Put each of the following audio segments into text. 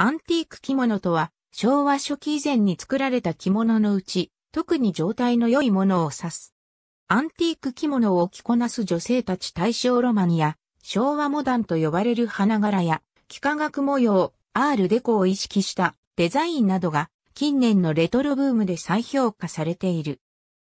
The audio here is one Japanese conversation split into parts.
アンティーク着物とは、昭和初期以前に作られた着物のうち、特に状態の良いものを指す。アンティーク着物を着こなす女性たち大正ロマンや、昭和モダンと呼ばれる花柄や、幾何学模様、アールデコを意識したデザインなどが、近年のレトロブームで再評価されている。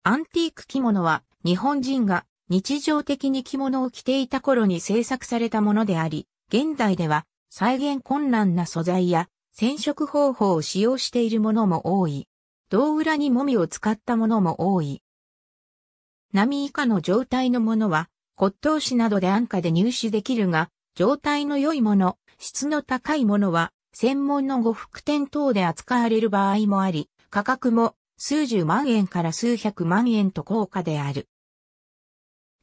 アンティーク着物は、日本人が日常的に着物を着ていた頃に制作されたものであり、現代では再現困難な素材や染色方法を使用しているものも多い。胴裏にもみを使ったものも多い。波以下の状態のものは、骨董紙などで安価で入手できるが、状態の良いもの、質の高いものは、専門の呉服店等で扱われる場合もあり、価格も数十万円から数百万円と高価である。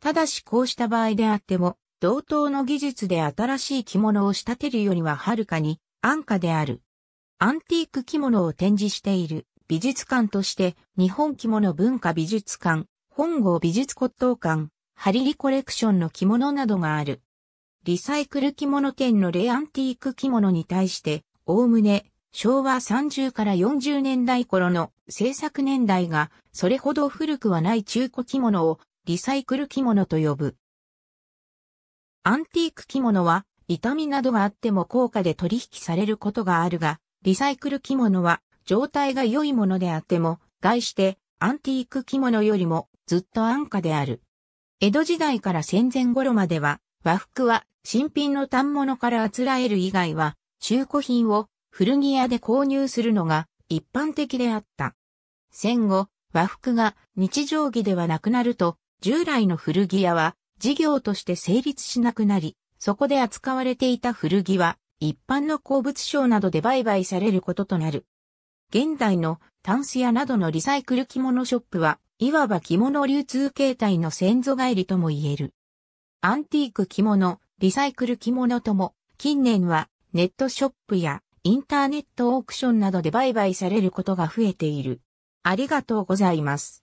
ただしこうした場合であっても、同等の技術で新しい着物を仕立てるよりははるかに安価である。アンティーク着物を展示している美術館として日本着物文化美術館、本郷美術骨董館、ハリリコレクションの着物などがある。リサイクル着物店のレアンティーク着物に対して、おおむね昭和30から40年代頃の制作年代がそれほど古くはない中古着物をリサイクル着物と呼ぶ。アンティーク着物は、痛みなどがあっても高価で取引されることがあるが、リサイクル着物は、状態が良いものであっても、概して、アンティーク着物よりも、ずっと安価である。江戸時代から戦前頃までは、和服は、新品の反物からあつらえる以外は、中古品を古着屋で購入するのが一般的であった。戦後、和服が日常着ではなくなると、従来の古着屋は事業として成立しなくなり、そこで扱われていた古着は、一般の鉱物商などで売買されることとなる。現代のタンス屋などのリサイクル着物ショップは、いわば着物流通形態の先祖返りとも言える。アンティーク着物、リサイクル着物とも、近年はネットショップやインターネットオークションなどで売買されることが増えている。ありがとうございます。